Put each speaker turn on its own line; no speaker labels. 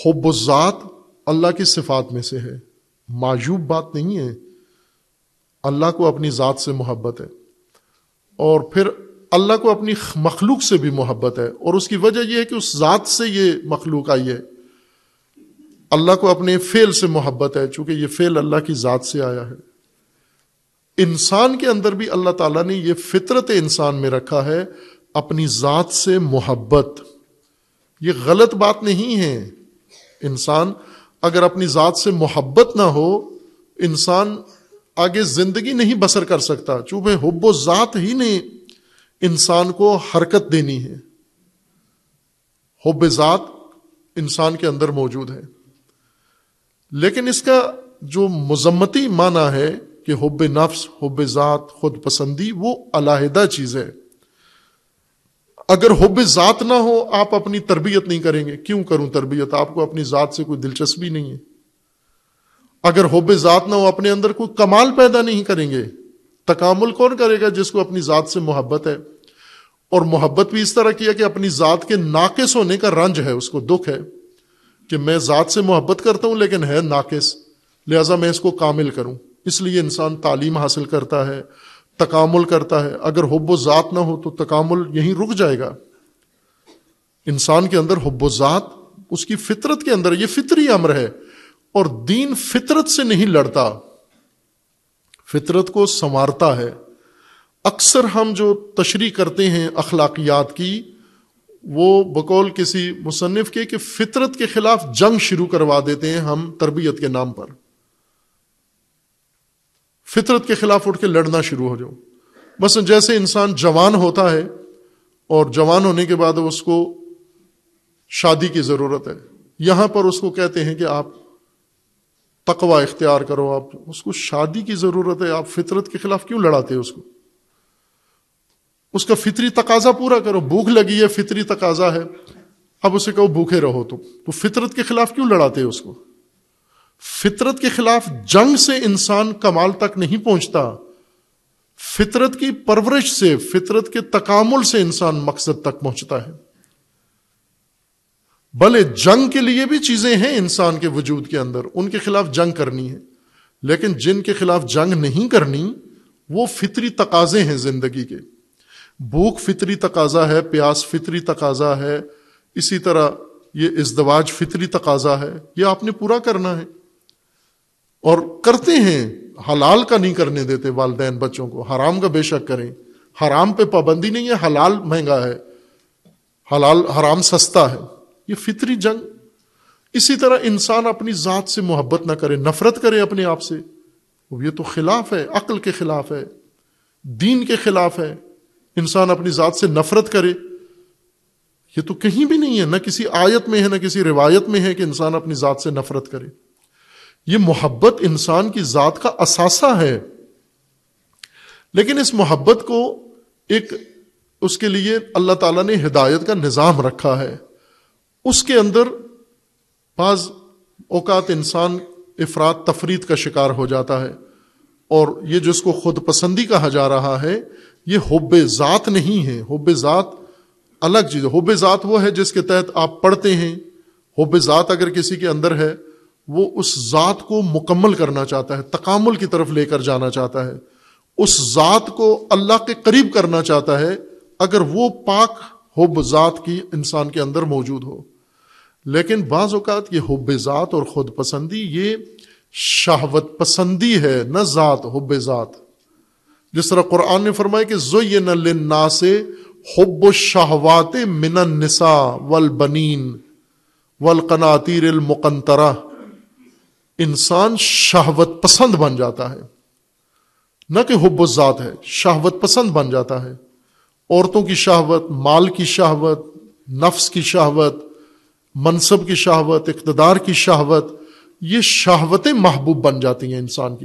हब्बुज़ात अल्लाह की सिफात में से है मायूब बात नहीं है अल्लाह को अपनी ज़ात से मोहब्बत है और फिर अल्लाह को अपनी मखलूक से भी मोहब्बत है और उसकी वजह यह है कि उस ज़ात से ये मखलूक आई है अल्लाह को अपने फेल से मोहब्बत है चूंकि ये फेल अल्लाह की ज़ात से आया है इंसान के अंदर भी अल्लाह ताला ने ये फितरत इंसान में रखा है अपनी ज़ात से मोहब्बत ये गलत बात नहीं है इंसान अगर अपनी ज़ात से मोहब्बत ना हो इंसान आगे ज़िंदगी नहीं बसर कर सकता चूँकि हुब्बो ज़ात ही ने इंसान को हरकत देनी है हुब ज़ात इंसान के अंदर मौजूद है लेकिन इसका जो मजम्मती माना है कि हुब नफ्स हुब ज़ात खुद पसंदी वो अलाहदा चीज़ है अगर हुब ज़ात ना हो आप अपनी तरबियत नहीं करेंगे क्यों करूं तरबियत आपको अपनी ज़ात से कोई दिलचस्पी नहीं है अगर हुब ज़ात ना हो अपने अंदर कोई कमाल पैदा नहीं करेंगे तकामुल कौन करेगा जिसको अपनी ज़ात से मोहब्बत है और मोहब्बत भी इस तरह की है कि अपनी ज़ात के नाकिस होने का रंज है उसको दुख है कि मैं ज़ात से मोहब्बत करता हूं लेकिन है नाकिस लिहाजा मैं इसको कामिल करूं इसलिए इंसान तालीम हासिल करता है तकामुल करता है अगर हब्बो ज़ात ना हो तो तकामुल यहीं रुक जाएगा इंसान के अंदर हब्बो ज़ात उसकी फितरत के अंदर ये फितरी अमर है और दीन फितरत से नहीं लड़ता फितरत को संवारता है अक्सर हम जो तशरी करते हैं अखलाकियात की वो बकौल किसी मुसनफ़ के कि फ़ितरत के ख़िलाफ़ जंग शुरू करवा देते हैं हम तरबियत के नाम पर फितरत के खिलाफ उठ के लड़ना शुरू हो जाओ बस जैसे इंसान जवान होता है और जवान होने के बाद उसको शादी की ज़रूरत है यहां पर उसको कहते हैं कि आप तकवा इख्तियार करो आप उसको शादी की ज़रूरत है आप फितरत के खिलाफ क्यों लड़ाते उसको उसका फितरी तकाजा पूरा करो भूख लगी है फितरी तकाजा है अब उसे कहो भूखे रहो तुम तो फितरत के खिलाफ क्यों लड़ाते उसको फितरत के खिलाफ जंग से इंसान कमाल तक नहीं पहुंचता फितरत की परवरिश से फितरत के तकामुल से इंसान मकसद तक पहुंचता है भले जंग के लिए भी चीजें हैं इंसान के वजूद के अंदर उनके खिलाफ जंग करनी है लेकिन जिनके खिलाफ जंग नहीं करनी वो फितरी तकाजे हैं जिंदगी के भूख फितरी तकाजा है प्यास फितरी तकाजा है इसी तरह ये इजदवाज फितरी तकाजा है ये आपने पूरा करना है और करते हैं हलाल का नहीं करने देते वालदे बच्चों को हराम का बेशक करें हराम पे पाबंदी नहीं है हलाल महंगा है हलाल हराम सस्ता है ये फितरी जंग इसी तरह इंसान अपनी ज़ात से मोहब्बत ना करे नफरत करे अपने आप से ये तो खिलाफ है अक्ल के खिलाफ है दीन के खिलाफ है इंसान अपनी ज़ात से नफरत करे ये तो कहीं भी नहीं है ना किसी आयत में है ना किसी रिवायत में है कि इंसान अपनी ज़ात से नफरत करे ये मोहब्बत इंसान की जात का असासा है लेकिन इस मोहब्बत को एक उसके लिए अल्लाह ताला ने हिदायत का निज़ाम रखा है उसके अंदर बाज औकात इंसान इफरात तफरीत का शिकार हो जाता है और ये जिसको खुद पसंदी कहा जा रहा है ये हब ज़ात नहीं है हब ज़ात अलग चीज़ हब ज़ात वो है जिसके तहत आप पढ़ते हैं हब ज़ात अगर किसी के अंदर है वो उस ज़ात को मुकम्मल करना चाहता है तकामुल की तरफ लेकर जाना चाहता है उस ज़ात को अल्लाह के करीब करना चाहता है अगर वो पाक हब ज़ात की इंसान के अंदर मौजूद हो लेकिन बाज़ात ये हब ज़ात और ख़ुद पसंदी ये शहवत पसंदी है न ज़ात हब ज़ात जिस तरह कुरान ने फरमाया कि जोय नल्ना से हब शाहवात मिनसा वल बनीन वल कनातिर मुकंतरा इंसान शहावत पसंद बन जाता है न कि हुब्बुजात है शहवत पसंद बन जाता है औरतों की शहावत माल की शहावत नफ्स की शहावत मनसब की शहावत इकतदार की शहावत ये शहावतें महबूब बन जाती हैं इंसान की